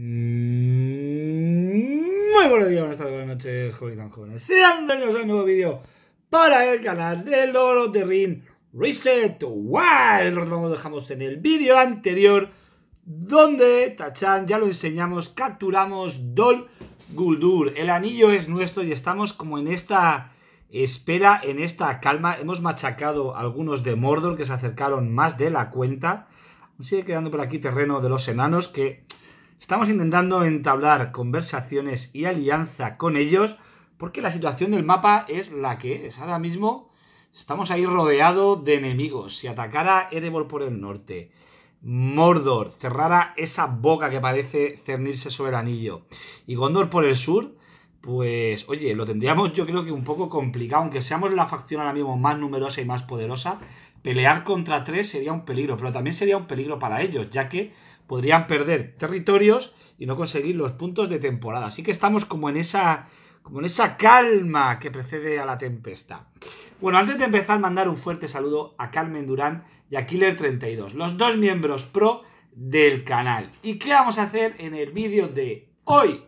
Mm, muy buenos días, buenas tardes, buenas noches, jóvenes jóvenes. Sean bienvenidos a un nuevo vídeo para el canal de Lord de the Ring Reset Wild. Lo dejamos en el vídeo anterior donde Tachan ya lo enseñamos, capturamos Dol Guldur. El anillo es nuestro y estamos como en esta espera, en esta calma. Hemos machacado algunos de Mordor que se acercaron más de la cuenta. Sigue quedando por aquí terreno de los enanos que Estamos intentando entablar conversaciones y alianza con ellos porque la situación del mapa es la que es. Ahora mismo estamos ahí rodeados de enemigos. Si atacara Erebor por el norte, Mordor cerrara esa boca que parece cernirse sobre el anillo y Gondor por el sur, pues oye, lo tendríamos yo creo que un poco complicado, aunque seamos la facción ahora mismo más numerosa y más poderosa, pelear contra tres sería un peligro, pero también sería un peligro para ellos, ya que podrían perder territorios y no conseguir los puntos de temporada. Así que estamos como en esa, como en esa calma que precede a la tempestad. Bueno, antes de empezar, mandar un fuerte saludo a Carmen Durán y a Killer32, los dos miembros pro del canal. ¿Y qué vamos a hacer en el vídeo de hoy?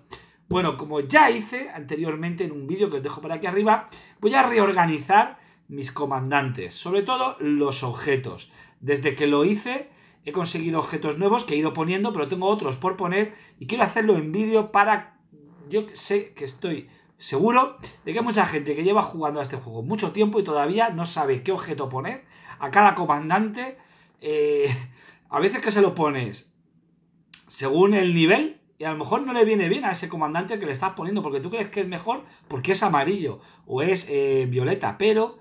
Bueno, como ya hice anteriormente en un vídeo que os dejo por aquí arriba, voy a reorganizar mis comandantes, sobre todo los objetos. Desde que lo hice, he conseguido objetos nuevos que he ido poniendo, pero tengo otros por poner y quiero hacerlo en vídeo para... Yo sé que estoy seguro de que hay mucha gente que lleva jugando a este juego mucho tiempo y todavía no sabe qué objeto poner a cada comandante. Eh, a veces que se lo pones según el nivel y a lo mejor no le viene bien a ese comandante que le estás poniendo porque tú crees que es mejor porque es amarillo o es eh, violeta, pero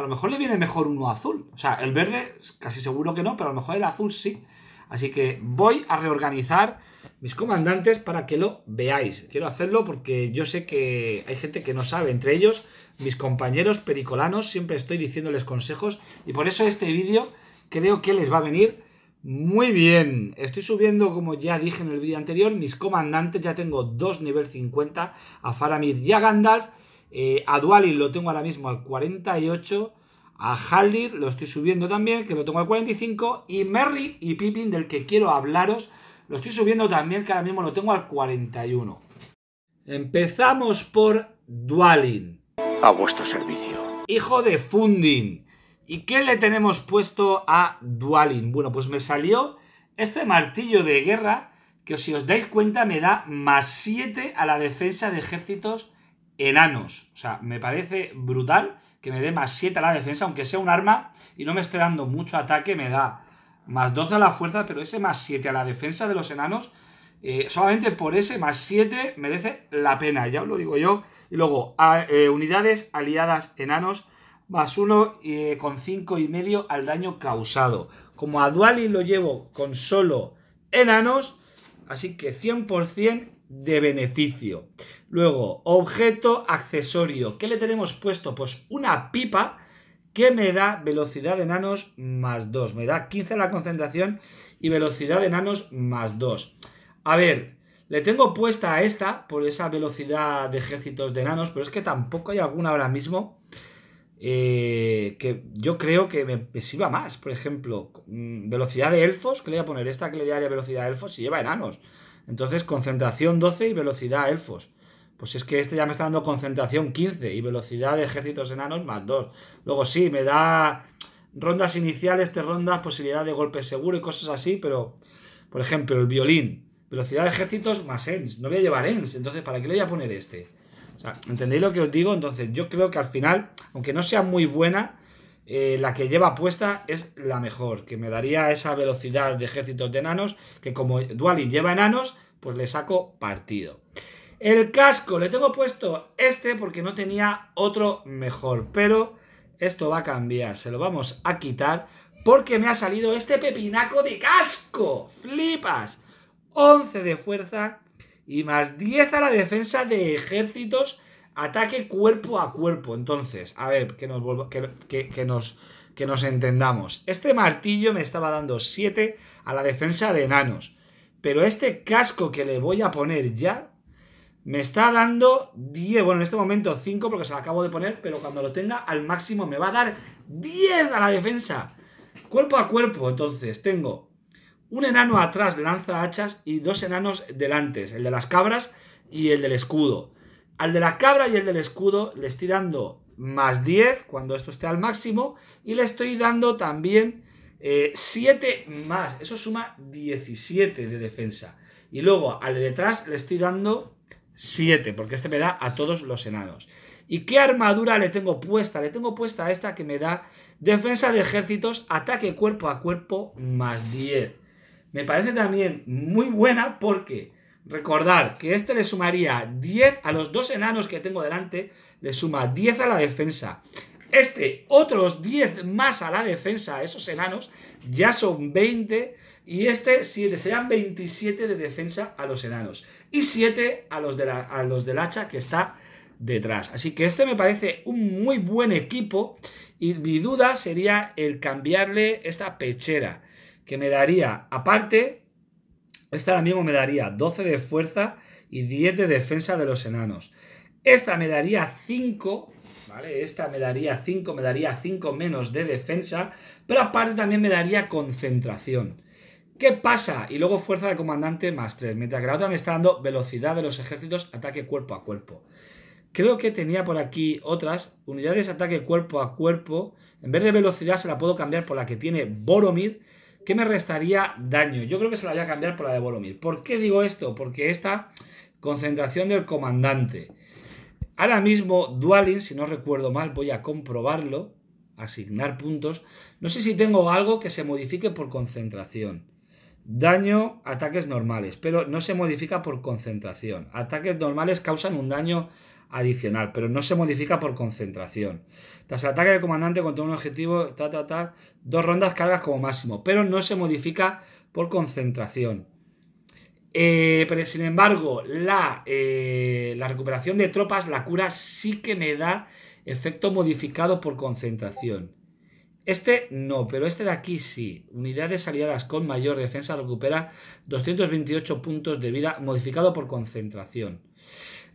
a lo mejor le viene mejor uno azul. O sea, el verde casi seguro que no, pero a lo mejor el azul sí. Así que voy a reorganizar mis comandantes para que lo veáis. Quiero hacerlo porque yo sé que hay gente que no sabe. Entre ellos, mis compañeros pericolanos, siempre estoy diciéndoles consejos. Y por eso este vídeo creo que les va a venir muy bien. Estoy subiendo, como ya dije en el vídeo anterior, mis comandantes. Ya tengo dos nivel 50, a Faramir y a Gandalf. Eh, a Dualin lo tengo ahora mismo al 48. A Haldir lo estoy subiendo también, que lo tengo al 45. Y Merry y Pippin, del que quiero hablaros, lo estoy subiendo también, que ahora mismo lo tengo al 41. Empezamos por Dualin. A vuestro servicio. Hijo de Fundin. ¿Y qué le tenemos puesto a Dualin? Bueno, pues me salió este martillo de guerra que si os dais cuenta me da más 7 a la defensa de ejércitos enanos. O sea, me parece brutal que me dé más 7 a la defensa, aunque sea un arma y no me esté dando mucho ataque, me da más 12 a la fuerza, pero ese más 7 a la defensa de los enanos, eh, solamente por ese más 7 merece la pena, ya lo digo yo. Y luego, eh, unidades aliadas enanos, más 1 eh, con 5 y medio al daño causado. Como a Duali lo llevo con solo enanos, así que 100% de beneficio. Luego, objeto accesorio. ¿Qué le tenemos puesto? Pues una pipa que me da velocidad de enanos más 2. Me da 15 la concentración y velocidad de enanos más 2. A ver, le tengo puesta a esta por esa velocidad de ejércitos de enanos, pero es que tampoco hay alguna ahora mismo eh, que yo creo que me, sirva más. Por ejemplo, mm, velocidad de elfos, que le voy a poner esta que le daría velocidad de elfos y lleva enanos. Entonces, concentración 12 y velocidad elfos. Pues es que este ya me está dando concentración 15 y velocidad de ejércitos enanos más 2. Luego sí, me da rondas iniciales, de rondas, posibilidad de golpe seguro y cosas así, pero, por ejemplo, el violín, velocidad de ejércitos más ENS. No voy a llevar ENS, entonces, ¿para qué le voy a poner este? O sea, ¿entendéis lo que os digo? Entonces, yo creo que al final, aunque no sea muy buena, eh, la que lleva puesta es la mejor, que me daría esa velocidad de ejércitos de enanos, que como Dualin lleva enanos, pues le saco partido. El casco, le tengo puesto este porque no tenía otro mejor, pero esto va a cambiar, se lo vamos a quitar porque me ha salido este pepinaco de casco, flipas, 11 de fuerza y más 10 a la defensa de ejércitos Ataque cuerpo a cuerpo. Entonces, a ver, que nos, que, nos, que nos entendamos. Este martillo me estaba dando 7 a la defensa de enanos. Pero este casco que le voy a poner ya me está dando 10. Bueno, en este momento 5 porque se lo acabo de poner, pero cuando lo tenga al máximo me va a dar 10 a la defensa. Cuerpo a cuerpo, entonces tengo un enano atrás lanza hachas y dos enanos delante, el de las cabras y el del escudo. Al de la cabra y el del escudo le estoy dando más 10 cuando esto esté al máximo y le estoy dando también 7 eh, más, eso suma 17 de defensa. Y luego al de detrás le estoy dando 7, porque este me da a todos los enanos. ¿Y qué armadura le tengo puesta? Le tengo puesta esta que me da defensa de ejércitos, ataque cuerpo a cuerpo más 10. Me parece también muy buena porque Recordad que este le sumaría 10 a los dos enanos que tengo delante, le suma 10 a la defensa. Este, otros 10 más a la defensa, a esos enanos, ya son 20. Y este le serían 27 de defensa a los enanos. Y 7 a los, de a los del hacha que está detrás. Así que este me parece un muy buen equipo. Y mi duda sería el cambiarle esta pechera. Que me daría, aparte, esta ahora mismo me daría 12 de fuerza y 10 de defensa de los enanos. Esta me daría 5, ¿vale? Esta me daría 5, me daría 5 menos de defensa, pero aparte también me daría concentración. ¿Qué pasa? Y luego fuerza de comandante más 3, mientras que la otra me está dando velocidad de los ejércitos, ataque cuerpo a cuerpo. Creo que tenía por aquí otras unidades ataque cuerpo a cuerpo. En vez de velocidad se la puedo cambiar por la que tiene Boromir ¿Qué me restaría daño. Yo creo que se la voy a cambiar por la de Boromir. ¿Por qué digo esto? Porque esta concentración del comandante. Ahora mismo, Dualin, si no recuerdo mal, voy a comprobarlo, asignar puntos. No sé si tengo algo que se modifique por concentración. Daño, ataques normales, pero no se modifica por concentración. Ataques normales causan un daño adicional, pero no se modifica por concentración. Tras el ataque del comandante contra un objetivo, ta, ta, ta, dos rondas cargas como máximo, pero no se modifica por concentración. Eh, pero sin embargo, la, eh, la recuperación de tropas, la cura, sí que me da efecto modificado por concentración. Este no, pero este de aquí sí. Unidades aliadas con mayor defensa recupera 228 puntos de vida modificado por concentración.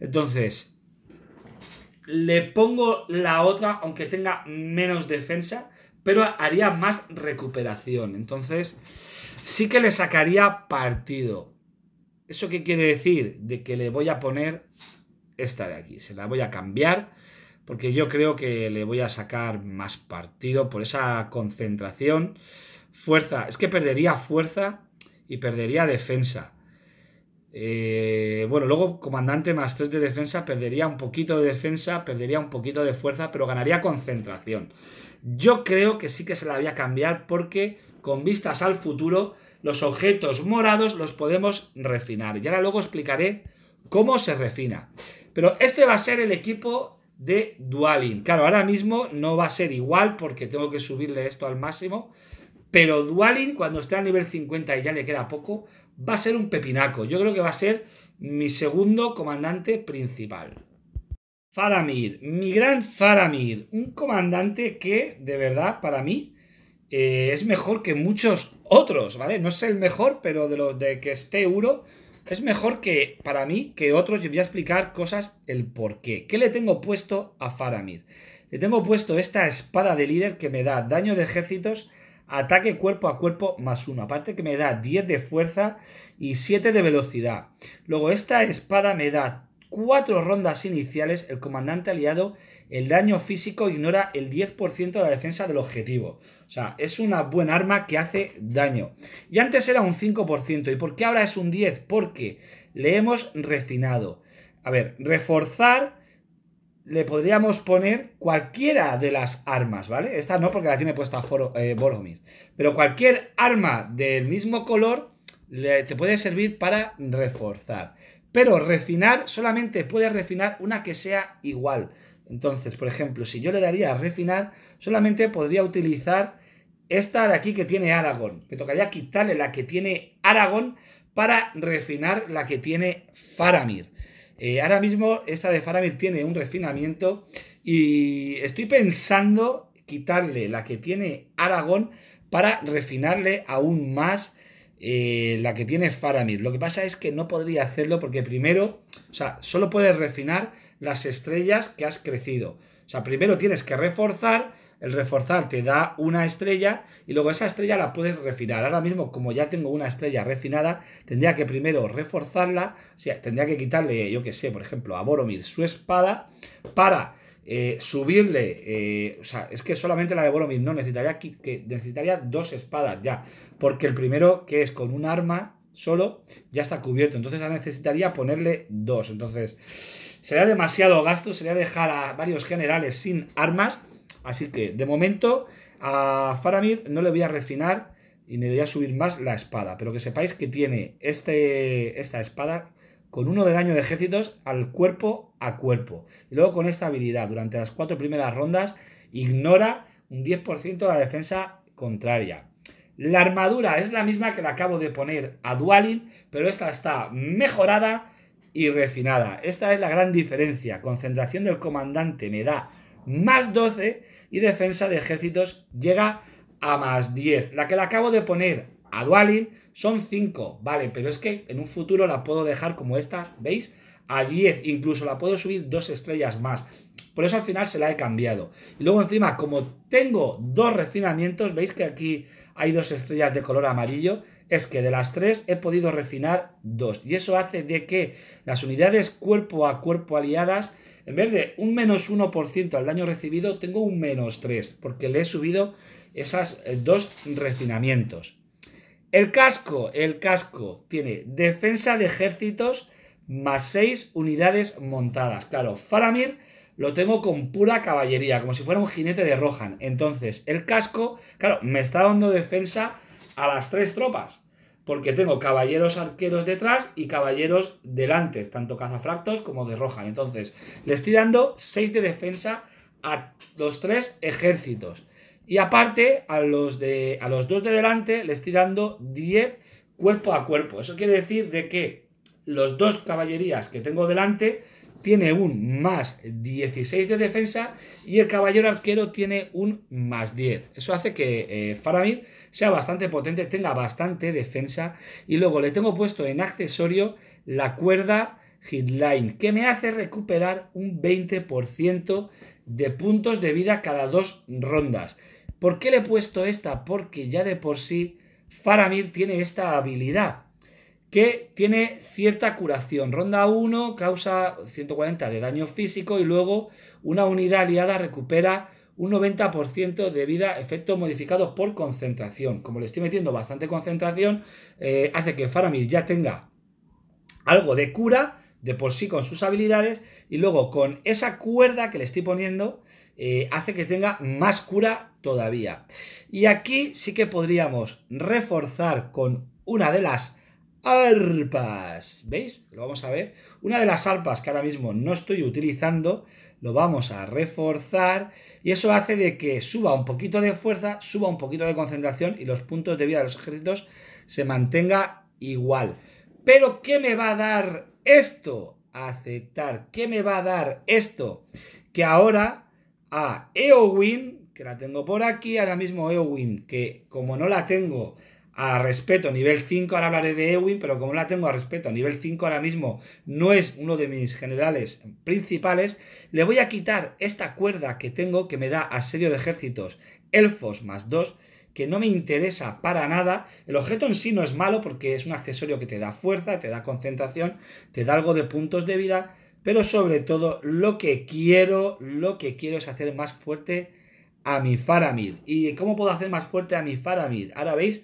Entonces, le pongo la otra, aunque tenga menos defensa, pero haría más recuperación. Entonces, sí que le sacaría partido. ¿Eso qué quiere decir? De que le voy a poner esta de aquí. Se la voy a cambiar porque yo creo que le voy a sacar más partido por esa concentración. Fuerza. Es que perdería fuerza y perdería defensa. Eh, bueno, luego comandante más 3 de defensa, perdería un poquito de defensa, perdería un poquito de fuerza, pero ganaría concentración. Yo creo que sí que se la voy a cambiar porque con vistas al futuro, los objetos morados los podemos refinar. Y ahora luego explicaré cómo se refina. Pero este va a ser el equipo de Dualin. Claro, ahora mismo no va a ser igual porque tengo que subirle esto al máximo. Pero Dualin, cuando esté a nivel 50 y ya le queda poco, va a ser un pepinaco. Yo creo que va a ser mi segundo comandante principal. Faramir, mi gran Faramir, un comandante que de verdad para mí eh, es mejor que muchos otros, ¿vale? No es el mejor, pero de los de que esté euro, es mejor que para mí que otros. Y voy a explicar cosas el por qué. ¿Qué le tengo puesto a Faramir? Le tengo puesto esta espada de líder que me da daño de ejércitos Ataque cuerpo a cuerpo más uno. Aparte que me da 10 de fuerza y 7 de velocidad. Luego esta espada me da cuatro rondas iniciales, el comandante aliado, el daño físico ignora el 10% de la defensa del objetivo. O sea, es una buena arma que hace daño. Y antes era un 5%. ¿Y por qué ahora es un 10? Porque le hemos refinado. A ver, reforzar le podríamos poner cualquiera de las armas, ¿vale? Esta no porque la tiene puesta Foro, eh, Boromir. Pero cualquier arma del mismo color te puede servir para reforzar. Pero refinar, solamente puede refinar una que sea igual. Entonces, por ejemplo, si yo le daría a refinar, solamente podría utilizar esta de aquí que tiene Aragón. Me tocaría quitarle la que tiene Aragón para refinar la que tiene Faramir. Eh, ahora mismo esta de Faramir tiene un refinamiento y estoy pensando quitarle la que tiene Aragón para refinarle aún más eh, la que tiene Faramir. Lo que pasa es que no podría hacerlo porque primero, o sea, solo puedes refinar las estrellas que has crecido. O sea, primero tienes que reforzar el reforzar te da una estrella y luego esa estrella la puedes refinar. Ahora mismo, como ya tengo una estrella refinada, tendría que primero reforzarla, o sea, tendría que quitarle, yo que sé, por ejemplo, a Boromir su espada para eh, subirle, eh, o sea, es que solamente la de Boromir, no, necesitaría, que, necesitaría dos espadas ya, porque el primero que es con un arma solo ya está cubierto, entonces necesitaría ponerle dos, entonces sería demasiado gasto, sería dejar a varios generales sin armas Así que, de momento, a Faramir no le voy a refinar y le voy a subir más la espada. Pero que sepáis que tiene este, esta espada con uno de daño de ejércitos al cuerpo a cuerpo. Y luego con esta habilidad, durante las cuatro primeras rondas, ignora un 10% de la defensa contraria. La armadura es la misma que la acabo de poner a Dualin, pero esta está mejorada y refinada. Esta es la gran diferencia. Concentración del comandante me da más 12 y defensa de ejércitos llega a más 10. La que le acabo de poner a Dualin son 5, vale, pero es que en un futuro la puedo dejar como esta, ¿veis? A 10, incluso la puedo subir dos estrellas más. Por eso al final se la he cambiado. Y luego encima, como tengo dos refinamientos, veis que aquí hay dos estrellas de color amarillo, es que de las tres he podido refinar dos. Y eso hace de que las unidades cuerpo a cuerpo aliadas en vez de un menos 1% al daño recibido, tengo un menos 3, porque le he subido esos eh, dos refinamientos. El casco, el casco tiene defensa de ejércitos más 6 unidades montadas. Claro, Faramir lo tengo con pura caballería, como si fuera un jinete de Rohan. Entonces, el casco, claro, me está dando defensa a las tres tropas porque tengo caballeros arqueros detrás y caballeros delante, tanto cazafractos como de roja. Entonces, le estoy dando 6 de defensa a los tres ejércitos. Y aparte, a los, de, a los dos de delante le estoy dando 10 cuerpo a cuerpo. Eso quiere decir de que los dos caballerías que tengo delante tiene un más 16 de defensa y el caballero arquero tiene un más 10. Eso hace que eh, Faramir sea bastante potente, tenga bastante defensa y luego le tengo puesto en accesorio la cuerda hitline que me hace recuperar un 20% de puntos de vida cada dos rondas. ¿Por qué le he puesto esta? Porque ya de por sí Faramir tiene esta habilidad que tiene cierta curación. Ronda 1 causa 140 de daño físico y luego una unidad aliada recupera un 90% de vida, efecto modificado por concentración. Como le estoy metiendo bastante concentración, eh, hace que Faramir ya tenga algo de cura de por sí con sus habilidades y luego con esa cuerda que le estoy poniendo eh, hace que tenga más cura todavía. Y aquí sí que podríamos reforzar con una de las arpas. ¿Veis? Lo vamos a ver. Una de las arpas que ahora mismo no estoy utilizando, lo vamos a reforzar y eso hace de que suba un poquito de fuerza, suba un poquito de concentración y los puntos de vida de los ejércitos se mantenga igual. Pero ¿qué me va a dar esto? Aceptar. ¿Qué me va a dar esto? Que ahora a Eowyn, que la tengo por aquí, ahora mismo Eowyn, que como no la tengo a respeto nivel 5, ahora hablaré de Ewing, pero como la tengo a respeto a nivel 5 ahora mismo, no es uno de mis generales principales, le voy a quitar esta cuerda que tengo que me da asedio de ejércitos, elfos más 2, que no me interesa para nada. El objeto en sí no es malo porque es un accesorio que te da fuerza, te da concentración, te da algo de puntos de vida, pero sobre todo lo que quiero, lo que quiero es hacer más fuerte a mi Faramir. ¿Y cómo puedo hacer más fuerte a mi Faramir? Ahora veis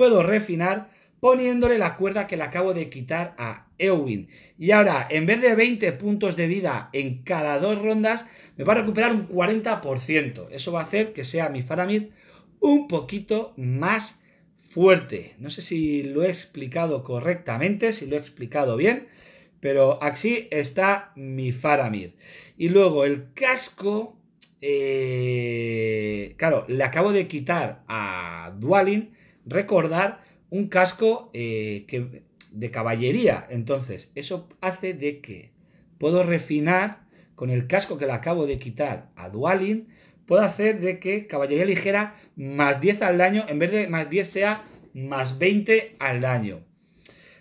puedo refinar poniéndole la cuerda que le acabo de quitar a Ewin. Y ahora, en vez de 20 puntos de vida en cada dos rondas, me va a recuperar un 40%. Eso va a hacer que sea mi Faramir un poquito más fuerte. No sé si lo he explicado correctamente, si lo he explicado bien, pero así está mi Faramir. Y luego el casco, eh, claro, le acabo de quitar a Dualin recordar un casco eh, de caballería. Entonces, eso hace de que puedo refinar con el casco que le acabo de quitar a Dualin, puedo hacer de que caballería ligera más 10 al daño, en vez de más 10 sea más 20 al daño.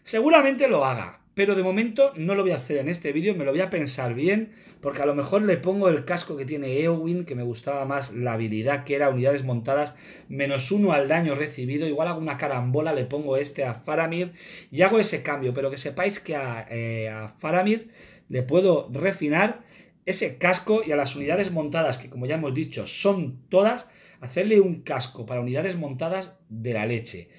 Seguramente lo haga, pero de momento no lo voy a hacer en este vídeo, me lo voy a pensar bien, porque a lo mejor le pongo el casco que tiene Eowyn, que me gustaba más la habilidad, que era unidades montadas, menos uno al daño recibido, igual hago una carambola, le pongo este a Faramir, y hago ese cambio, pero que sepáis que a, eh, a Faramir le puedo refinar ese casco y a las unidades montadas, que como ya hemos dicho son todas, hacerle un casco para unidades montadas de la leche.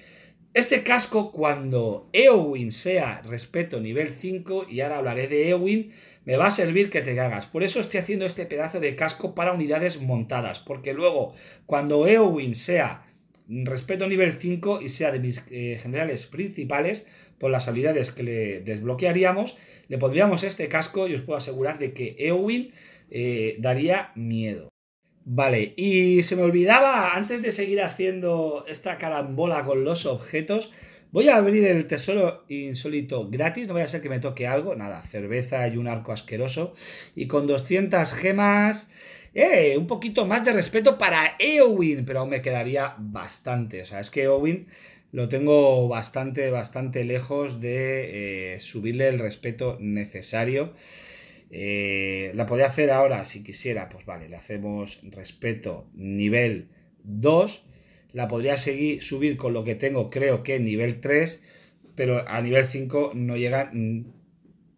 Este casco, cuando Eowyn sea respeto nivel 5, y ahora hablaré de Eowyn, me va a servir que te cagas. Por eso estoy haciendo este pedazo de casco para unidades montadas, porque luego, cuando Eowyn sea respeto nivel 5 y sea de mis eh, generales principales, por las habilidades que le desbloquearíamos, le pondríamos este casco y os puedo asegurar de que Eowyn eh, daría miedo. Vale, y se me olvidaba, antes de seguir haciendo esta carambola con los objetos, voy a abrir el tesoro insólito gratis, no vaya a ser que me toque algo, nada, cerveza y un arco asqueroso, y con 200 gemas, eh, un poquito más de respeto para Eowyn, pero aún me quedaría bastante, o sea, es que Eowyn lo tengo bastante, bastante lejos de eh, subirle el respeto necesario. Eh, la podría hacer ahora si quisiera, pues vale, le hacemos respeto nivel 2. La podría seguir, subir con lo que tengo, creo que nivel 3, pero a nivel 5 no llega, mm,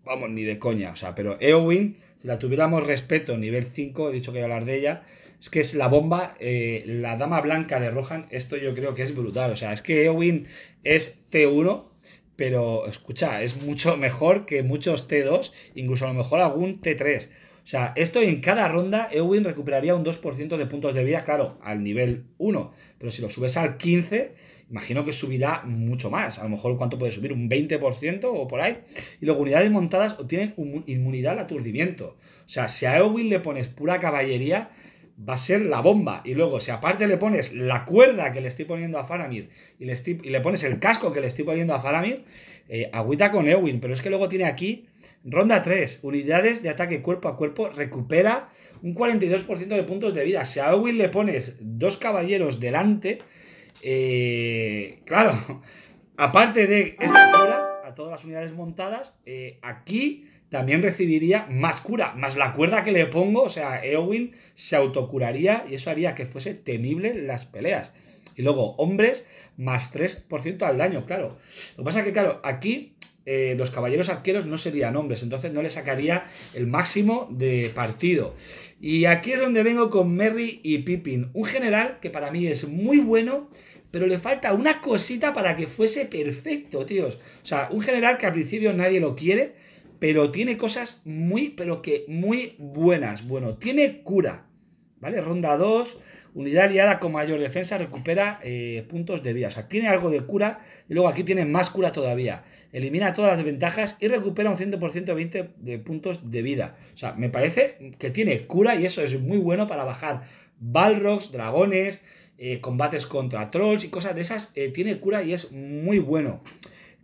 vamos, ni de coña. O sea, pero Eowyn, si la tuviéramos respeto nivel 5, he dicho que iba a hablar de ella, es que es la bomba, eh, la dama blanca de Rohan, esto yo creo que es brutal. O sea, es que Eowyn es T1, pero escucha, es mucho mejor que muchos T2, incluso a lo mejor algún T3. O sea, esto en cada ronda Ewin recuperaría un 2% de puntos de vida, claro, al nivel 1. Pero si lo subes al 15, imagino que subirá mucho más. A lo mejor, ¿cuánto puede subir? ¿Un 20% o por ahí? Y luego, unidades montadas obtienen inmunidad al aturdimiento. O sea, si a Ewin le pones pura caballería, va a ser la bomba. Y luego, si aparte le pones la cuerda que le estoy poniendo a Faramir y le, pones el casco que le estoy poniendo a Faramir, eh, agüita con Ewin. Pero es que luego tiene aquí ronda 3, unidades de ataque cuerpo a cuerpo, recupera un 42% de puntos de vida. Si a Ewin le pones dos caballeros delante, eh, claro, aparte de esta cura a todas las unidades montadas, eh, aquí también recibiría más cura, más la cuerda que le pongo, o sea, Eowyn se autocuraría y eso haría que fuese temible las peleas. Y luego, hombres, más 3% al daño, claro. Lo que pasa es que, claro, aquí eh, los caballeros arqueros no serían hombres, entonces no le sacaría el máximo de partido. Y aquí es donde vengo con Merry y Pippin, un general que para mí es muy bueno, pero le falta una cosita para que fuese perfecto, tíos. O sea, un general que al principio nadie lo quiere pero tiene cosas muy, pero que muy buenas. Bueno, tiene cura, ¿vale? Ronda 2, unidad aliada con mayor defensa, recupera eh, puntos de vida. O sea, tiene algo de cura y luego aquí tiene más cura todavía. Elimina todas las desventajas y recupera un 100% 20 de puntos de vida. O sea, me parece que tiene cura y eso es muy bueno para bajar Balrogs, dragones, eh, combates contra trolls y cosas de esas. Eh, tiene cura y es muy bueno.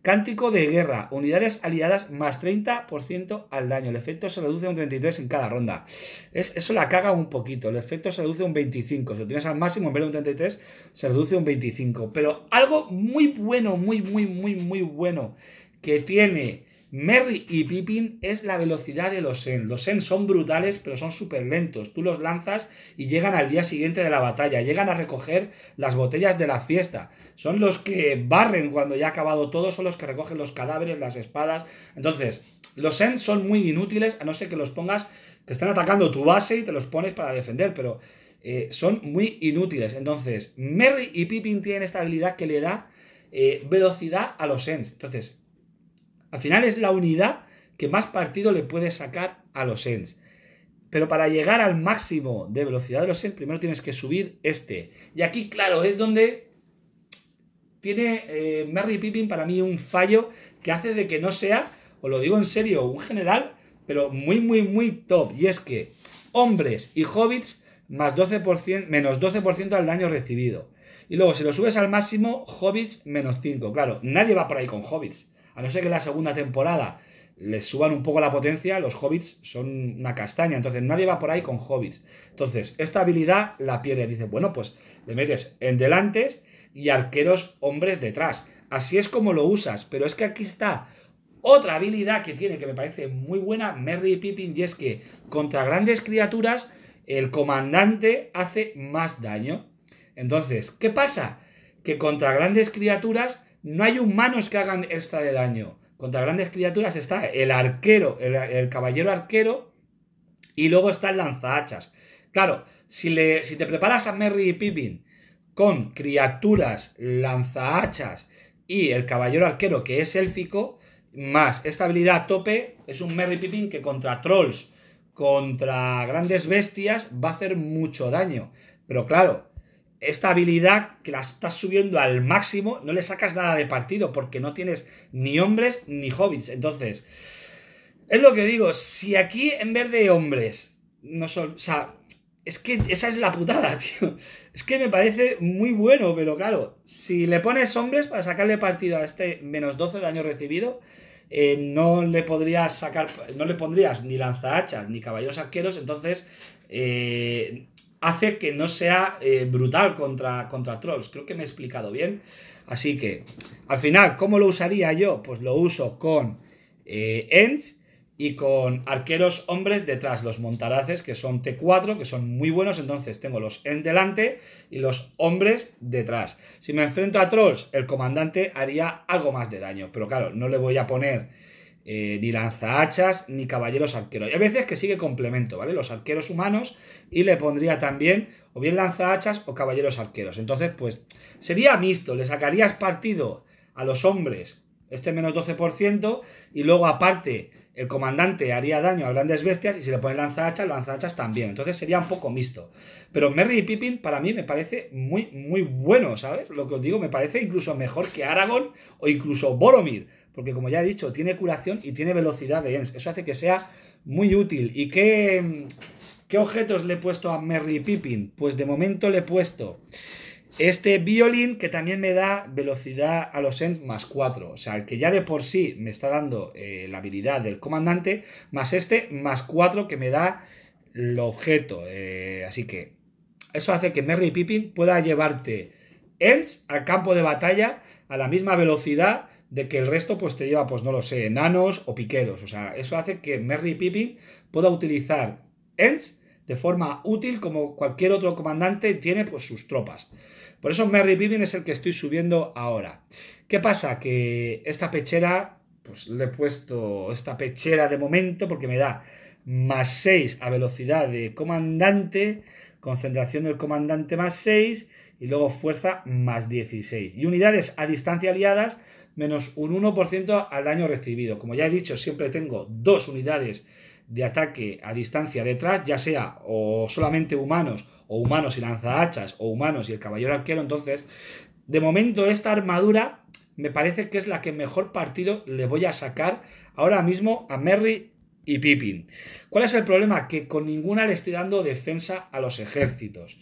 Cántico de guerra. Unidades aliadas más 30% al daño. El efecto se reduce un 33 en cada ronda. Es, eso la caga un poquito. El efecto se reduce un 25. Si lo tienes al máximo en vez de un 33, se reduce un 25. Pero algo muy bueno, muy, muy, muy, muy bueno que tiene Merry y Pippin es la velocidad de los Ents. Los Ents son brutales, pero son súper lentos. Tú los lanzas y llegan al día siguiente de la batalla. Llegan a recoger las botellas de la fiesta. Son los que barren cuando ya ha acabado todo. Son los que recogen los cadáveres, las espadas. Entonces, los Ents son muy inútiles, a no ser que los pongas. Que están atacando tu base y te los pones para defender, pero eh, son muy inútiles. Entonces, Merry y Pippin tienen esta habilidad que le da eh, velocidad a los Ents. Entonces, al final es la unidad que más partido le puede sacar a los ends. Pero para llegar al máximo de velocidad de los ends, primero tienes que subir este. Y aquí, claro, es donde tiene Mary eh, Merry Pippin para mí un fallo que hace de que no sea, os lo digo en serio, un general, pero muy, muy, muy top. Y es que hombres y hobbits menos 12% al daño recibido. Y luego, si lo subes al máximo, hobbits menos 5. Claro, nadie va por ahí con hobbits. A no ser que la segunda temporada les suban un poco la potencia, los hobbits son una castaña. Entonces nadie va por ahí con hobbits. Entonces, esta habilidad la pierde. Dice, bueno, pues le metes en delantes y arqueros hombres detrás. Así es como lo usas. Pero es que aquí está otra habilidad que tiene que me parece muy buena Merry Pippin y es que contra grandes criaturas el comandante hace más daño. Entonces, ¿qué pasa? Que contra grandes criaturas no hay humanos que hagan extra de daño. Contra grandes criaturas está el arquero, el, caballero arquero, y luego está el lanzahachas. Claro, si, le, si te preparas a Merry Pippin con criaturas, lanzahachas y el caballero arquero, que es élfico, más esta habilidad a tope, es un Merry Pippin que contra trolls, contra grandes bestias, va a hacer mucho daño. Pero claro, esta habilidad que la estás subiendo al máximo, no le sacas nada de partido porque no tienes ni hombres ni hobbits. Entonces, es lo que digo, si aquí en vez de hombres, no son, o sea, es que esa es la putada, tío. Es que me parece muy bueno, pero claro, si le pones hombres para sacarle partido a este menos 12 daño recibido, eh, no le podrías sacar, no le pondrías ni lanzahachas ni caballeros arqueros, entonces eh, hace que no sea eh, brutal contra, contra trolls. Creo que me he explicado bien. Así que, al final, ¿cómo lo usaría yo? Pues lo uso con eh, ends y con arqueros hombres detrás, los montaraces que son T4, que son muy buenos, entonces tengo los ends delante y los hombres detrás. Si me enfrento a trolls, el comandante haría algo más de daño, pero claro, no le voy a poner eh, ni lanzahachas, ni caballeros arqueros. Y a veces que sigue complemento, ¿vale? Los arqueros humanos y le pondría también o bien lanzahachas o caballeros arqueros. Entonces, pues sería mixto, le sacarías partido a los hombres, este menos 12%, y luego aparte el comandante haría daño a grandes bestias y si le hachas, lanzahachas, lanzahachas también. Entonces sería un poco mixto. Pero Merry y Pippin para mí me parece muy, muy bueno, ¿sabes? Lo que os digo, me parece incluso mejor que Aragorn o incluso Boromir porque como ya he dicho, tiene curación y tiene velocidad de ENS. Eso hace que sea muy útil. ¿Y qué, qué objetos le he puesto a Merry Pippin? Pues de momento le he puesto este violín que también me da velocidad a los ENS más 4. O sea, el que ya de por sí me está dando eh, la habilidad del comandante, más este más 4 que me da el objeto. Eh, así que eso hace que Merry Pippin pueda llevarte ENS al campo de batalla a la misma velocidad de que el resto pues te lleva, pues no lo sé, enanos o piqueros. O sea, eso hace que Merry Pippin pueda utilizar Ents de forma útil como cualquier otro comandante tiene pues sus tropas. Por eso Merry Pippin es el que estoy subiendo ahora. ¿Qué pasa? Que esta pechera, pues le he puesto esta pechera de momento porque me da más 6 a velocidad de comandante, concentración del comandante más 6 y luego fuerza más 16. Y unidades a distancia aliadas menos un 1% al daño recibido. Como ya he dicho, siempre tengo dos unidades de ataque a distancia detrás, ya sea o solamente humanos o humanos y lanzahachas o humanos y el caballero arquero. Entonces, de momento esta armadura me parece que es la que mejor partido le voy a sacar ahora mismo a Merry y Pippin. ¿Cuál es el problema? Que con ninguna le estoy dando defensa a los ejércitos.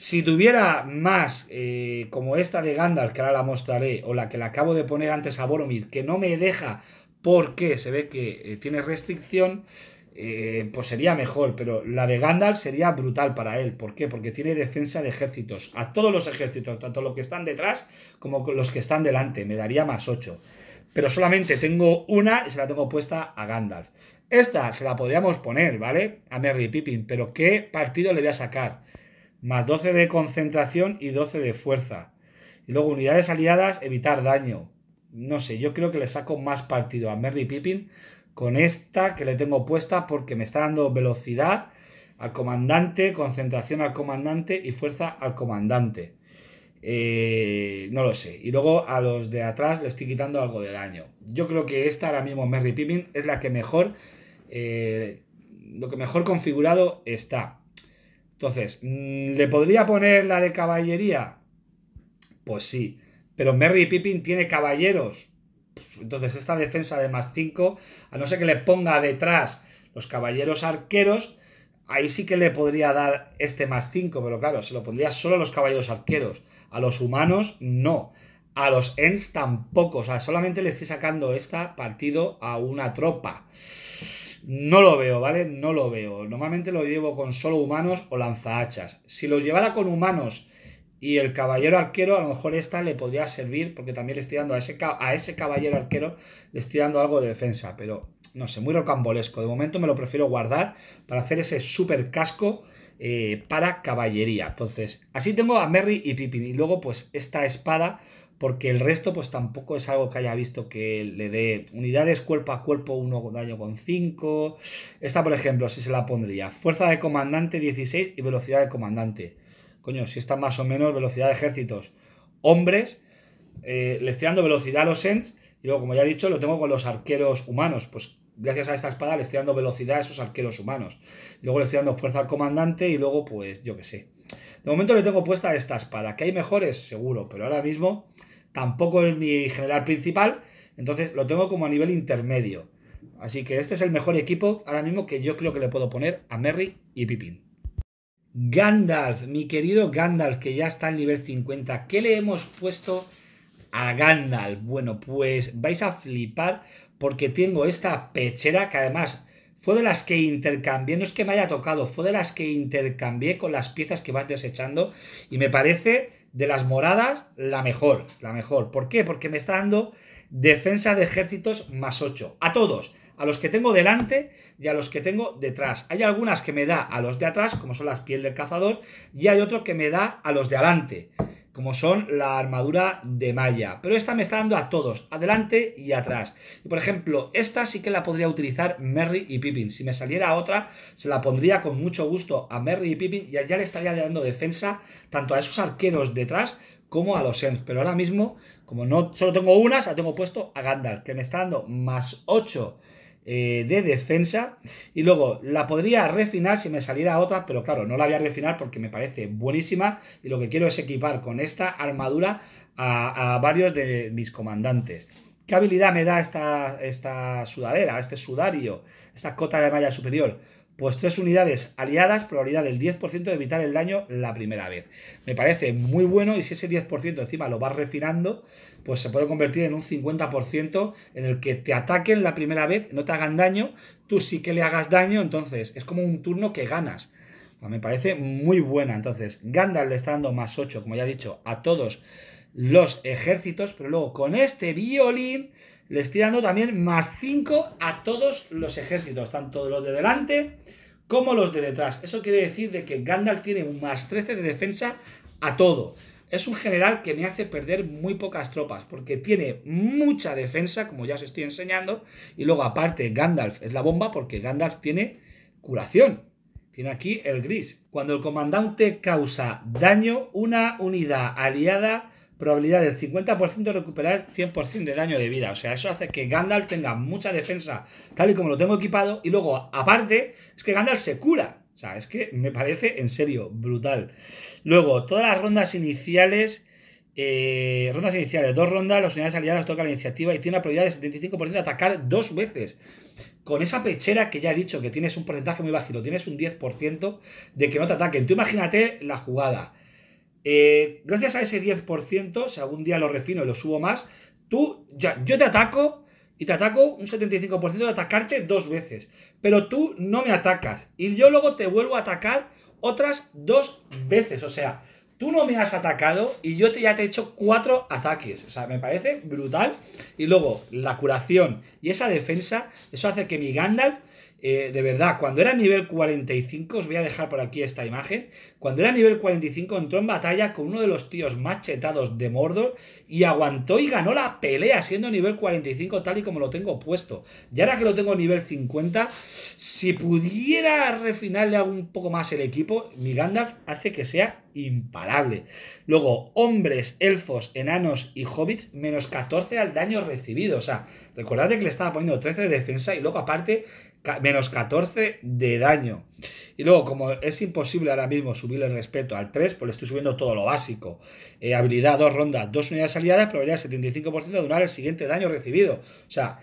Si tuviera más eh, como esta de Gandalf, que ahora la mostraré, o la que le acabo de poner antes a Boromir, que no me deja porque se ve que eh, tiene restricción, eh, pues sería mejor, pero la de Gandalf sería brutal para él. ¿Por qué? Porque tiene defensa de ejércitos, a todos los ejércitos, tanto los que están detrás como los que están delante, me daría más 8. Pero solamente tengo una y se la tengo puesta a Gandalf. Esta se la podríamos poner, ¿vale? A Merry Pippin, pero ¿qué partido le voy a sacar? más 12 de concentración y 12 de fuerza. Y luego unidades aliadas, evitar daño. No sé, yo creo que le saco más partido a Merry Pippin con esta que le tengo puesta porque me está dando velocidad al comandante, concentración al comandante y fuerza al comandante. Eh, no lo sé. Y luego a los de atrás le estoy quitando algo de daño. Yo creo que esta ahora mismo, Merry Pippin, es la que mejor, eh, lo que mejor configurado está. Entonces, mm, ¿le podría poner la de caballería? Pues sí. Pero Merry Pippin tiene caballeros. Entonces, esta defensa de más 5, a no ser que le ponga detrás los caballeros arqueros, ahí sí que le podría dar este más 5, pero claro, se lo pondría solo a los caballeros arqueros. A los humanos, no. A los Ents tampoco. O sea, solamente le estoy sacando esta partido a una tropa. No lo veo, ¿vale? No lo veo. Normalmente lo llevo con solo humanos o lanzahachas. Si lo llevara con humanos y el caballero arquero, a lo mejor esta le podría servir, porque también le estoy dando a ese, a ese caballero arquero, le estoy dando algo de defensa, pero no sé, muy rocambolesco. De momento me lo prefiero guardar para hacer ese super casco eh, para caballería. Entonces, así tengo a Merry y Pipi. Y luego, pues, esta espada porque el resto pues tampoco es algo que haya visto que le dé unidades cuerpo a cuerpo uno daño con 5. Esta, por ejemplo, si se la pondría. Fuerza de comandante 16 y velocidad de comandante. Coño, si está más o menos velocidad de ejércitos. Hombres, eh, le estoy dando velocidad a los Sens y luego, como ya he dicho, lo tengo con los arqueros humanos. Pues gracias a esta espada le estoy dando velocidad a esos arqueros humanos. luego le estoy dando fuerza al comandante y luego, pues yo qué sé. De momento le tengo puesta esta espada. ¿Que hay mejores? Seguro, pero ahora mismo tampoco es mi general principal, entonces lo tengo como a nivel intermedio. Así que este es el mejor equipo ahora mismo que yo creo que le puedo poner a Merry y Pippin. Gandalf, mi querido Gandalf, que ya está en nivel 50. ¿Qué le hemos puesto a Gandalf? Bueno, pues vais a flipar porque tengo esta pechera que además fue de las que intercambié, no es que me haya tocado, fue de las que intercambié con las piezas que vas desechando y me parece de las moradas, la mejor, la mejor. ¿Por qué? Porque me está dando defensa de ejércitos más 8. A todos, a los que tengo delante y a los que tengo detrás. Hay algunas que me da a los de atrás, como son las piel del cazador, y hay otro que me da a los de adelante como son la armadura de malla. Pero esta me está dando a todos, adelante y atrás. Y por ejemplo, esta sí que la podría utilizar Merry y Pippin. Si me saliera otra, se la pondría con mucho gusto a Merry y Pippin y ya le estaría dando defensa tanto a esos arqueros detrás como a los Ents. Pero ahora mismo, como no solo tengo una, se la tengo puesto a Gandalf, que me está dando más 8 eh, de defensa. Y luego la podría refinar si me saliera otra, pero claro, no la voy a refinar porque me parece buenísima. Y lo que quiero es equipar con esta armadura a, varios de mis comandantes. ¿Qué habilidad me da esta, esta sudadera, este sudario, esta cota de malla superior? pues tres unidades aliadas, probabilidad del 10% de evitar el daño la primera vez. Me parece muy bueno y si ese 10% encima lo vas refinando, pues se puede convertir en un 50% en el que te ataquen la primera vez, no te hagan daño, tú sí que le hagas daño, entonces es como un turno que ganas. Pues me parece muy buena. Entonces, Gandalf le está dando más 8, como ya he dicho, a todos los ejércitos, pero luego con este violín le estoy dando también más 5 a todos los ejércitos, tanto los de delante como los de detrás. Eso quiere decir de que Gandalf tiene un más 13 de defensa a todo. Es un general que me hace perder muy pocas tropas, porque tiene mucha defensa, como ya os estoy enseñando, y luego aparte Gandalf es la bomba porque Gandalf tiene curación. Tiene aquí el gris. Cuando el comandante causa daño, una unidad aliada probabilidad del 50% de recuperar 100% de daño de vida. O sea, eso hace que Gandalf tenga mucha defensa, tal y como lo tengo equipado. Y luego, aparte, es que Gandalf se cura. O sea, es que me parece en serio brutal. Luego, todas las rondas iniciales. Eh, rondas iniciales, dos rondas, los unidades aliadas tocan la iniciativa y tiene la probabilidad del 75% de atacar dos veces. Con esa pechera que ya he dicho que tienes un porcentaje muy bajito, tienes un 10% de que no te ataquen. Tú imagínate la jugada eh, gracias a ese 10%, si algún día lo refino y lo subo más, tú, ya, yo te ataco y te ataco un 75% de atacarte dos veces, pero tú no me atacas y yo luego te vuelvo a atacar otras dos veces, o sea, tú no me has atacado y yo te, ya te he hecho cuatro ataques. O sea, me parece brutal. Y luego, la curación y esa defensa, eso hace que mi Gandalf eh, de verdad, cuando era nivel 45, os voy a dejar por aquí esta imagen, cuando era nivel 45 entró en batalla con uno de los tíos machetados de Mordor y aguantó y ganó la pelea siendo nivel 45 tal y como lo tengo puesto. Y ahora que lo tengo nivel 50, si pudiera refinarle un poco más el equipo, mi Gandalf hace que sea imparable. Luego, hombres, elfos, enanos y hobbits, menos 14 al daño recibido. O sea, recordad que le estaba poniendo 13 de defensa y luego aparte menos 14 de daño. Y luego, como es imposible ahora mismo subir el respeto al 3, pues le estoy subiendo todo lo básico. Eh, habilidad, 2 rondas, dos unidades aliadas, probabilidad 75% de durar el siguiente daño recibido. O sea,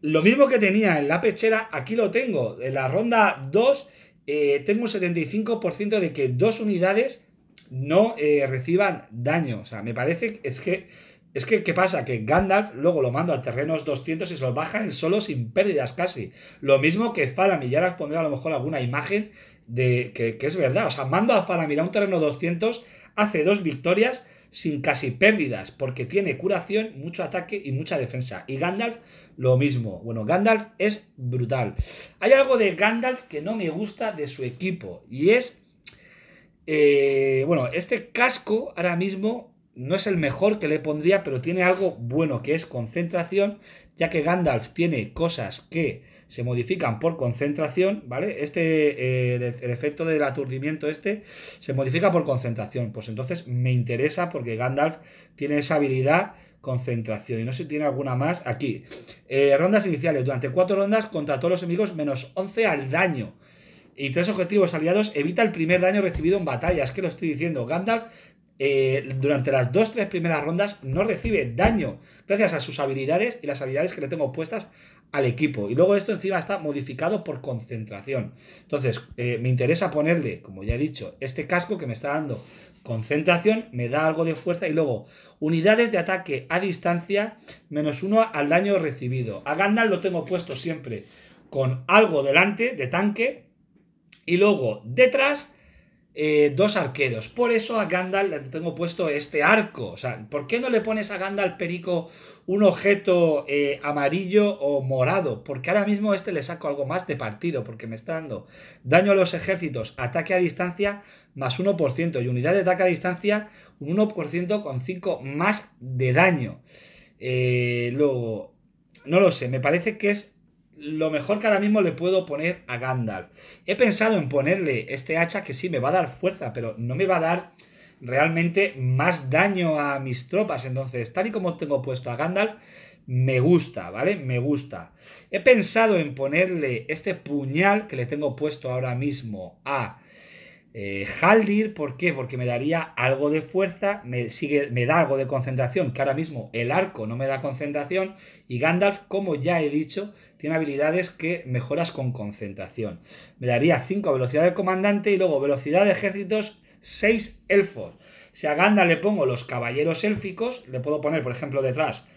lo mismo que tenía en la pechera, aquí lo tengo. En la ronda 2 eh, tengo un 75% de que dos unidades no eh, reciban daño. O sea, me parece, es que es que, ¿qué pasa? Que Gandalf luego lo manda a terrenos 200 y se lo baja en solo sin pérdidas casi. Lo mismo que Faramir, ya las pondré a lo mejor alguna imagen de que, es verdad. O sea, manda a Faramir a un terreno 200, hace dos victorias sin casi pérdidas, porque tiene curación, mucho ataque y mucha defensa. Y Gandalf lo mismo. Bueno, Gandalf es brutal. Hay algo de Gandalf que no me gusta de su equipo y es... Eh, bueno, este casco ahora mismo no es el mejor que le pondría, pero tiene algo bueno que es concentración, ya que Gandalf tiene cosas que se modifican por concentración, ¿vale? Este, eh, el, efecto del aturdimiento este se modifica por concentración, pues entonces me interesa porque Gandalf tiene esa habilidad concentración y no sé si tiene alguna más aquí. Eh, rondas iniciales, durante cuatro rondas contra todos los enemigos menos 11 al daño y tres objetivos aliados evita el primer daño recibido en batalla. Es que lo estoy diciendo. Gandalf eh, durante las dos, tres primeras rondas no recibe daño gracias a sus habilidades y las habilidades que le tengo puestas al equipo. Y luego esto encima está modificado por concentración. Entonces, eh, me interesa ponerle, como ya he dicho, este casco que me está dando concentración, me da algo de fuerza y luego unidades de ataque a distancia menos uno al daño recibido. A Gandalf lo tengo puesto siempre con algo delante de tanque y luego detrás eh, dos arqueros. Por eso a Gandalf le tengo puesto este arco. O sea, ¿por qué no le pones a Gandalf Perico un objeto eh, amarillo o morado? Porque ahora mismo este le saco algo más de partido, porque me está dando daño a los ejércitos, ataque a distancia más 1% y unidad de ataque a distancia un 1% con 5 más de daño. Eh, luego, no lo sé, me parece que es lo mejor que ahora mismo le puedo poner a Gandalf. He pensado en ponerle este hacha que sí me va a dar fuerza, pero no me va a dar realmente más daño a mis tropas. Entonces, tal y como tengo puesto a Gandalf, me gusta, ¿vale? Me gusta. He pensado en ponerle este puñal que le tengo puesto ahora mismo a eh, Haldir, ¿por qué? Porque me daría algo de fuerza, me, sigue, me da algo de concentración, que ahora mismo el arco no me da concentración, y Gandalf, como ya he dicho, tiene habilidades que mejoras con concentración. Me daría 5 velocidad de comandante y luego velocidad de ejércitos 6 elfos. Si a Gandalf le pongo los caballeros élficos, le puedo poner, por ejemplo, detrás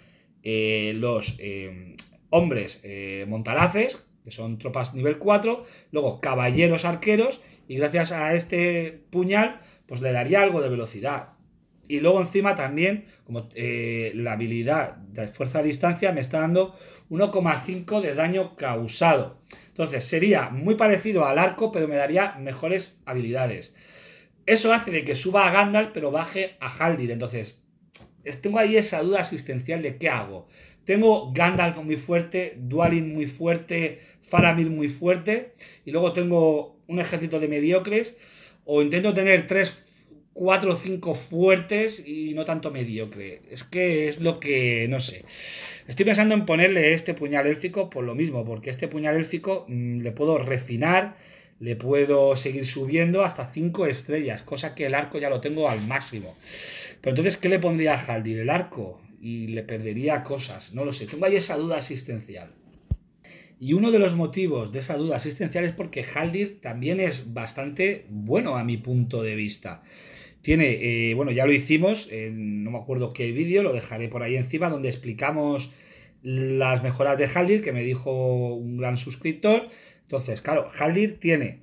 eh, los em, hombres eh, montaraces, que son tropas nivel 4, luego caballeros arqueros, y gracias a este puñal, pues le daría algo de velocidad. Y luego encima también, como eh, la habilidad de fuerza a distancia me está dando 1,5 de daño causado. Entonces sería muy parecido al arco, pero me daría mejores habilidades. Eso hace de que suba a Gandalf, pero baje a Haldir. Entonces, tengo ahí esa duda asistencial de qué hago. Tengo Gandalf muy fuerte, Dualin muy fuerte, Faramir muy fuerte, y luego tengo un ejército de mediocres o intento tener tres, cuatro o cinco fuertes y no tanto mediocre. Es que es lo que, no sé. Estoy pensando en ponerle este puñal élfico por lo mismo, porque este puñal élfico mm, le puedo refinar, le puedo seguir subiendo hasta cinco estrellas, cosa que el arco ya lo tengo al máximo. Pero entonces, ¿qué le pondría a Haldir? El arco. Y le perdería cosas, no lo sé. Tengo ahí esa duda asistencial. Y uno de los motivos de esa duda asistencial es porque Haldir también es bastante bueno a mi punto de vista. Tiene, eh, bueno, ya lo hicimos, no me acuerdo qué vídeo, lo dejaré por ahí encima, donde explicamos las mejoras de Haldir que me dijo un gran suscriptor. Entonces, claro, Haldir tiene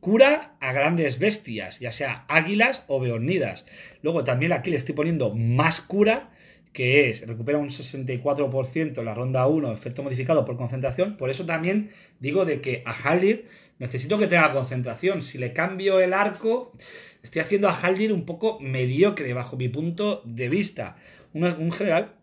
cura a grandes bestias, ya sea águilas o beornidas. Luego también aquí le estoy poniendo más cura que es, recupera un 64% la ronda 1, efecto modificado por concentración. Por eso también digo de que a Haldir necesito que tenga concentración. Si le cambio el arco, estoy haciendo a Haldir un poco mediocre bajo mi punto de vista. Un, general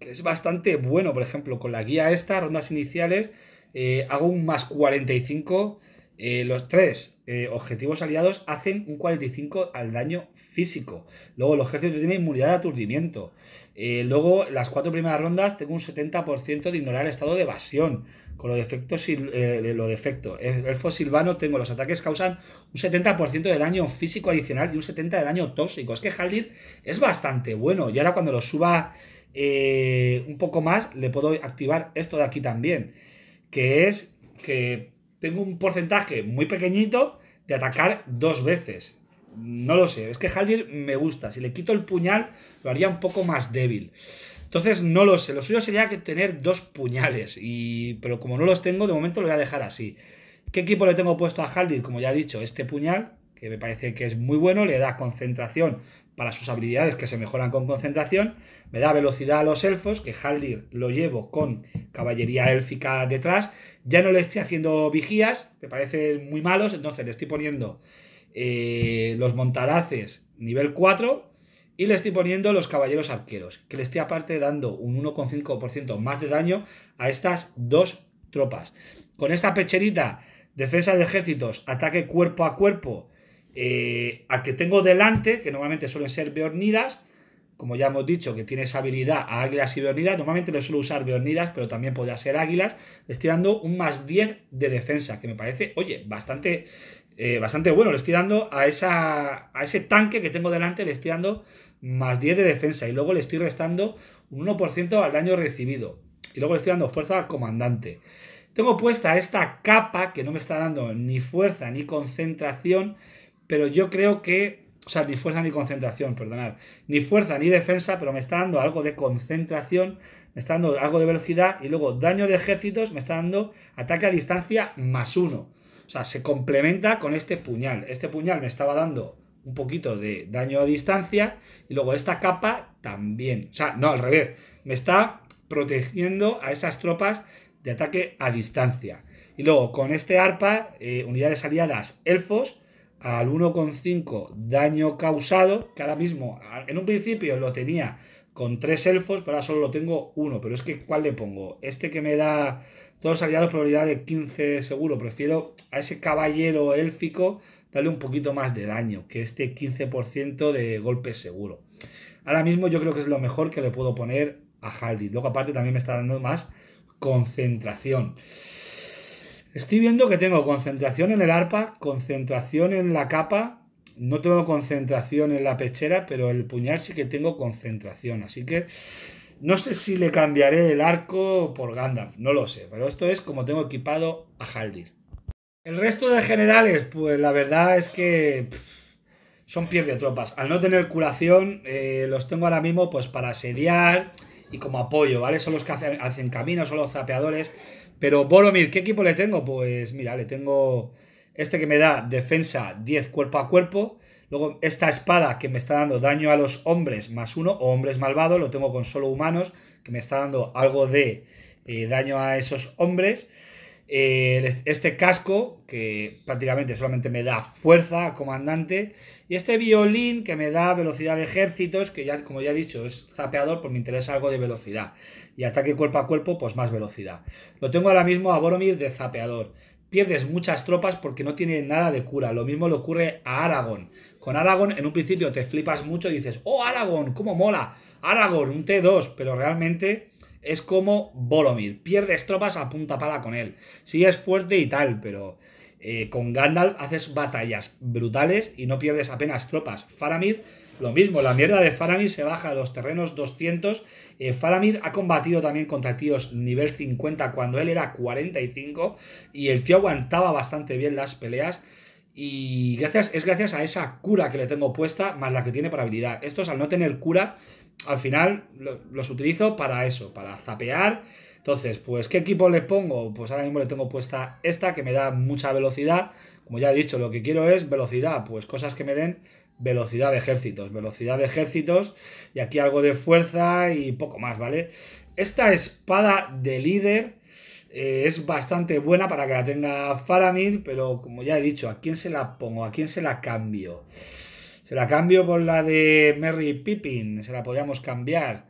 que es bastante bueno, por ejemplo, con la guía esta, rondas iniciales, eh, hago un más 45 eh, los tres eh, objetivos aliados hacen un 45 al daño físico. Luego los ejércitos tienen inmunidad de aturdimiento. Eh, luego las cuatro primeras rondas tengo un 70% de ignorar el estado de evasión. Con los defectos, lo defecto. El elfo silvano tengo los ataques causan un 70% de daño físico adicional y un 70% de daño tóxico. Es que Haldir es bastante bueno. Y ahora cuando lo suba un poco más le puedo activar esto de aquí también. Que es que tengo un porcentaje muy pequeñito de atacar dos veces. No lo sé, es que Haldir me gusta. Si le quito el puñal, lo haría un poco más débil. Entonces, no lo sé. Lo suyo sería que tener dos puñales. Y... Pero como no los tengo, de momento lo voy a dejar así. ¿Qué equipo le tengo puesto a Haldir? Como ya he dicho, este puñal, que me parece que es muy bueno, le da concentración para sus habilidades que se mejoran con concentración. Me da velocidad a los elfos, que Haldir lo llevo con caballería élfica detrás. Ya no le estoy haciendo vigías, me parecen muy malos, entonces le estoy poniendo eh, los montaraces nivel 4 y le estoy poniendo los caballeros arqueros, que le estoy aparte dando un 1,5% más de daño a estas dos tropas. Con esta pecherita, defensa de ejércitos, ataque cuerpo a cuerpo eh, al que tengo delante, que normalmente suelen ser Beornidas, como ya hemos dicho, que tiene esa habilidad a águilas y beornidas, normalmente le suelo usar beornidas, pero también podría ser águilas, le estoy dando un más 10 de defensa, que me parece, oye, bastante, eh, bastante bueno, le estoy dando a, esa, a ese tanque que tengo delante, le estoy dando más 10 de defensa, y luego le estoy restando un 1% al daño recibido, y luego le estoy dando fuerza al comandante. Tengo puesta esta capa que no me está dando ni fuerza ni concentración, pero yo creo que, o sea, ni fuerza ni concentración, perdonad, ni fuerza ni defensa, pero me está dando algo de concentración, me está dando algo de velocidad y luego daño de ejércitos, me está dando ataque a distancia más uno. O sea, se complementa con este puñal. Este puñal me estaba dando un poquito de daño a distancia y luego esta capa también. O sea, no, al revés. Me está protegiendo a esas tropas de ataque a distancia. Y luego con este arpa, eh, unidades aliadas elfos, al 1,5 daño causado, que ahora mismo, en un principio lo tenía con tres elfos, pero ahora solo lo tengo uno. Pero es que, ¿cuál le pongo? Este que me da todos los aliados probabilidad de 15 seguro. Prefiero a ese caballero élfico darle un poquito más de daño que este 15% de golpe seguro. Ahora mismo yo creo que es lo mejor que le puedo poner a Haldi. Luego aparte también me está dando más concentración. Estoy viendo que tengo concentración en el arpa, concentración en la capa, no tengo concentración en la pechera, pero el puñal sí que tengo concentración, así que no sé si le cambiaré el arco por Gandalf, no lo sé, pero esto es como tengo equipado a Haldir. El resto de generales, pues la verdad es que Son son de tropas. Al no tener curación, eh, los tengo ahora mismo pues para asediar y como apoyo, ¿vale? Son los que hacen, camino, caminos, son los zapeadores, pero Boromir, ¿qué equipo le tengo? Pues mira, le tengo este que me da defensa 10 cuerpo a cuerpo. Luego esta espada que me está dando daño a los hombres más uno o hombres malvados, lo tengo con solo humanos, que me está dando algo de eh, daño a esos hombres. Eh, este casco, que prácticamente solamente me da fuerza, comandante. Y este violín que me da velocidad de ejércitos, que ya, como ya he dicho, es zapeador, por pues me interesa algo de velocidad y ataque cuerpo a cuerpo, pues más velocidad. Lo tengo ahora mismo a Boromir de zapeador. Pierdes muchas tropas porque no tiene nada de cura. Lo mismo le ocurre a Aragorn. Con Aragorn en un principio te flipas mucho y dices, oh Aragorn, cómo mola. Aragorn, un T2, pero realmente es como Boromir. Pierdes tropas a punta pala con él. Sí es fuerte y tal, pero eh, con Gandalf haces batallas brutales y no pierdes apenas tropas. Faramir lo mismo, la mierda de Faramir se baja a los terrenos 200. Eh, Faramir ha combatido también contra tíos nivel 50 cuando él era 45 y el tío aguantaba bastante bien las peleas. Y gracias, es gracias a esa cura que le tengo puesta, más la que tiene para habilidad. Estos al no tener cura, al final los utilizo para eso, para zapear. Entonces, pues, ¿qué equipo le pongo? Pues ahora mismo le tengo puesta esta que me da mucha velocidad. Como ya he dicho, lo que quiero es velocidad, pues cosas que me den velocidad de ejércitos, velocidad de ejércitos y aquí algo de fuerza y poco más, ¿vale? Esta espada de líder eh, es bastante buena para que la tenga Faramir, pero como ya he dicho, ¿a quién se la pongo? ¿A quién se la cambio? Se la cambio por la de Merry Pippin, se la podríamos cambiar,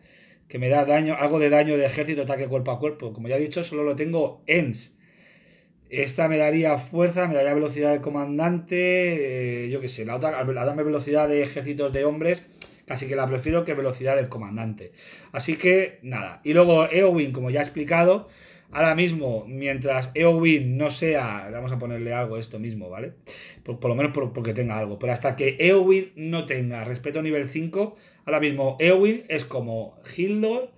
que me da daño, algo de daño de ejército, ataque cuerpo a cuerpo. Como ya he dicho, solo lo tengo en... Esta me daría fuerza, me daría velocidad de comandante, eh, yo qué sé, la otra, la darme velocidad de ejércitos de hombres, casi que la prefiero que velocidad del comandante. Así que nada. Y luego Eowyn, como ya he explicado, ahora mismo, mientras Eowyn no sea, vamos a ponerle algo esto mismo, ¿vale? Por, lo menos porque tenga algo, pero hasta que Eowyn no tenga respeto nivel 5, ahora mismo Eowyn es como Hildor,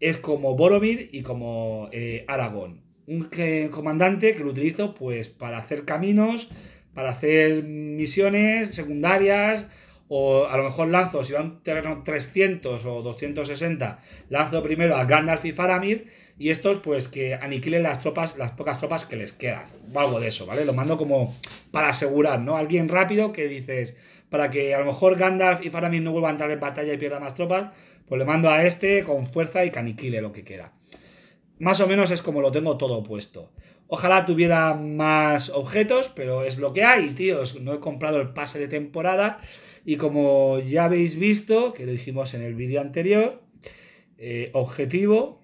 es como Boromir y como eh, Aragón un comandante que lo utilizo pues para hacer caminos, para hacer misiones secundarias, o a lo mejor lanzo, si va un terreno 300 o 260, lanzo primero a Gandalf y Faramir, y estos pues que aniquilen las tropas, las pocas tropas que les quedan, o algo de eso, ¿vale? Lo mando como para asegurar, ¿no? Alguien rápido que dices, para que a lo mejor Gandalf y Faramir no vuelvan a entrar en batalla y pierdan más tropas, pues le mando a este con fuerza y que aniquile lo que queda. Más o menos es como lo tengo todo puesto. Ojalá tuviera más objetos, pero es lo que hay, tíos. No he comprado el pase de temporada. Y como ya habéis visto, que lo dijimos en el vídeo anterior, eh, objetivo,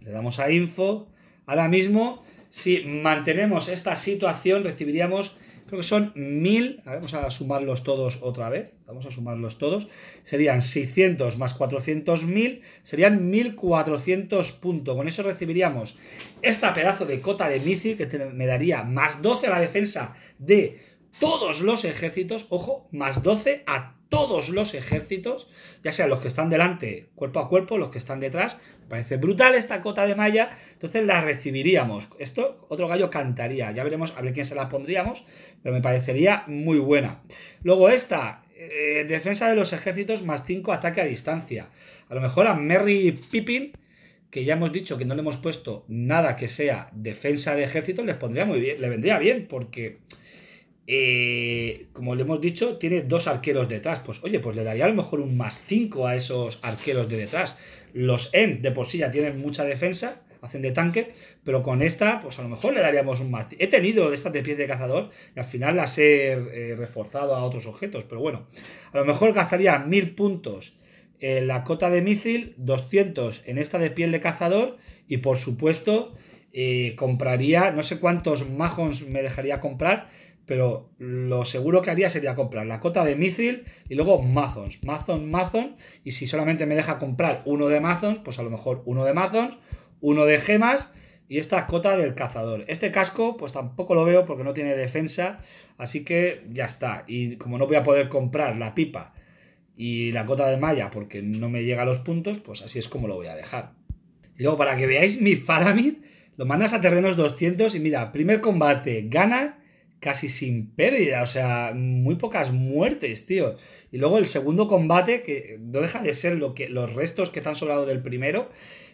le damos a info. Ahora mismo, si mantenemos esta situación, recibiríamos creo que son 1000, vamos a sumarlos todos otra vez, vamos a sumarlos todos, serían 600 más 400.000, serían 1400 puntos, con eso recibiríamos esta pedazo de cota de misil que me daría más 12 a la defensa de todos los ejércitos, ojo, más 12 a todos los ejércitos, ya sean los que están delante cuerpo a cuerpo, los que están detrás. Me parece brutal esta cota de malla, entonces la recibiríamos. Esto otro gallo cantaría, ya veremos a ver quién se la pondríamos, pero me parecería muy buena. Luego esta, eh, defensa de los ejércitos más 5 ataque a distancia. A lo mejor a Merry Pippin, que ya hemos dicho que no le hemos puesto nada que sea defensa de ejército, les pondría muy bien, le vendría bien, porque eh, como le hemos dicho, tiene dos arqueros detrás. Pues oye, pues le daría a lo mejor un más 5 a esos arqueros de detrás. Los ends de por sí ya tienen mucha defensa, hacen de tanque, pero con esta, pues a lo mejor le daríamos un más. He tenido estas de piel de cazador y al final las he eh, reforzado a otros objetos, pero bueno, a lo mejor gastaría 1000 puntos en la cota de misil, 200 en esta de piel de cazador y por supuesto eh, compraría, no sé cuántos majons me dejaría comprar pero lo seguro que haría sería comprar la cota de Mithril y luego Mazons, Mazon, Mazon, y si solamente me deja comprar uno de Mazons, pues a lo mejor uno de Mazons, uno de gemas y esta cota del cazador. Este casco pues tampoco lo veo porque no tiene defensa, así que ya está. Y como no voy a poder comprar la pipa y la cota de malla porque no me llega a los puntos, pues así es como lo voy a dejar. Y luego para que veáis mi Faramir, lo mandas a terrenos 200 y mira, primer combate gana casi sin pérdida, o sea, muy pocas muertes, tío. Y luego el segundo combate, que no deja de ser lo que, los restos que están han sobrado del primero,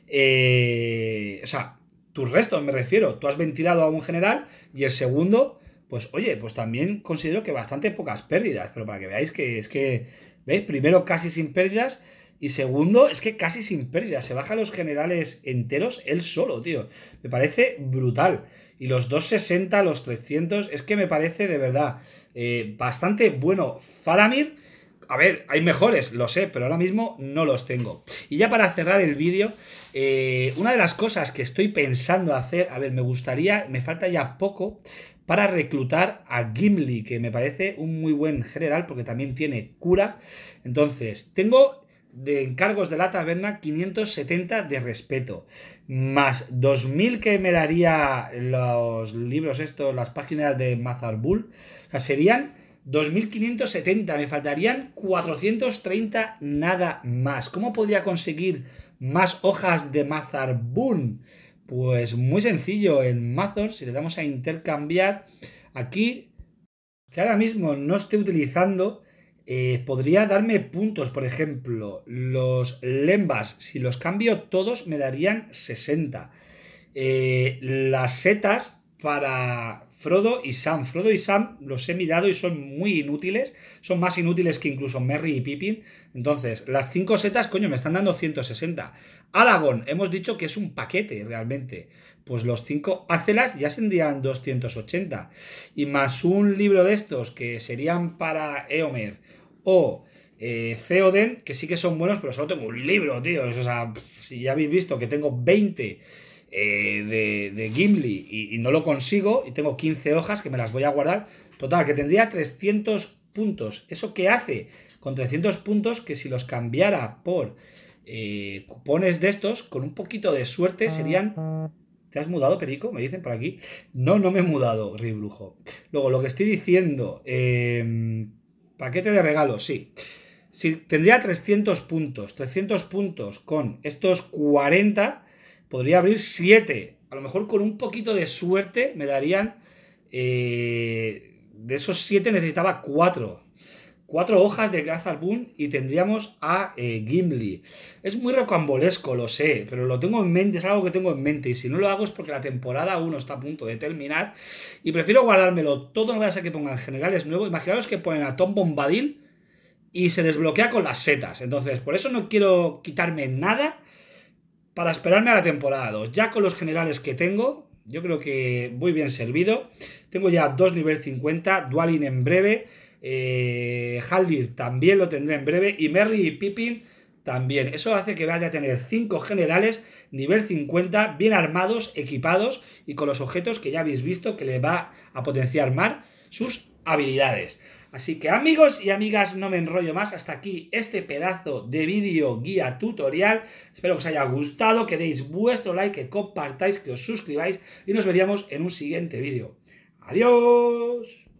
eh, o sea, tus restos me refiero, tú has ventilado a un general y el segundo, pues oye, pues también considero que bastante pocas pérdidas, pero para que veáis que es que, ¿veis? Primero casi sin pérdidas. Y segundo, es que casi sin pérdidas, Se baja los generales enteros él solo, tío. Me parece brutal. Y los 260, los 300, es que me parece de verdad eh, bastante bueno. Faramir, a ver, hay mejores, lo sé, pero ahora mismo no los tengo. Y ya para cerrar el vídeo, eh, una de las cosas que estoy pensando hacer, a ver, me gustaría, me falta ya poco para reclutar a Gimli, que me parece un muy buen general porque también tiene cura. Entonces, tengo de encargos de la taberna, 570 de respeto, más 2000 que me daría los libros estos, las páginas de Mazarbul, o serían 2570, me faltarían 430 nada más. ¿Cómo podría conseguir más hojas de Mazarbul? Pues muy sencillo, en Mazor, si le damos a intercambiar, aquí, que ahora mismo no esté utilizando, eh, podría darme puntos, por ejemplo, los lembas, si los cambio todos me darían 60. Eh, las setas para Frodo y Sam. Frodo y Sam los he mirado y son muy inútiles, son más inútiles que incluso Merry y Pippin. Entonces, las cinco setas, coño, me están dando 160. Aragón, hemos dicho que es un paquete realmente. Pues los cinco acelas ya serían 280. Y más un libro de estos que serían para Eomer o eh, que sí que son buenos, pero solo tengo un libro, tío. O sea, si ya habéis visto que tengo 20 eh, de, Gimli y, no lo consigo, y tengo 15 hojas que me las voy a guardar. Total, que tendría 300 puntos. ¿Eso qué hace? Con 300 puntos que si los cambiara por eh, cupones de estos, con un poquito de suerte serían... ¿Te has mudado, Perico? Me dicen por aquí. No, no me he mudado, Ribrujo. Luego, lo que estoy diciendo... Eh, Paquete de regalos, sí. Si tendría 300 puntos, 300 puntos con estos 40, podría abrir 7. A lo mejor con un poquito de suerte me darían... Eh, de esos 7 necesitaba 4 cuatro hojas de Gazar Boon y tendríamos a eh, Gimli. Es muy rocambolesco, lo sé, pero lo tengo en mente, es algo que tengo en mente. Y si no lo hago es porque la temporada 1 está a punto de terminar. Y prefiero guardármelo todo, no voy a que pongan generales nuevos. Imaginaos que ponen a Tom Bombadil y se desbloquea con las setas. Entonces, por eso no quiero quitarme nada para esperarme a la temporada 2. Ya con los generales que tengo, yo creo que voy bien servido. Tengo ya dos nivel 50, Dualin en breve. Eh, Haldir también lo tendré en breve. Y Merry y Pippin también. Eso hace que vaya a tener 5 generales nivel 50, bien armados, equipados y con los objetos que ya habéis visto que le va a potenciar más sus habilidades. Así que amigos y amigas, no me enrollo más. Hasta aquí este pedazo de vídeo guía tutorial. Espero que os haya gustado, que deis vuestro like, que compartáis, que os suscribáis y nos veríamos en un siguiente vídeo. Adiós.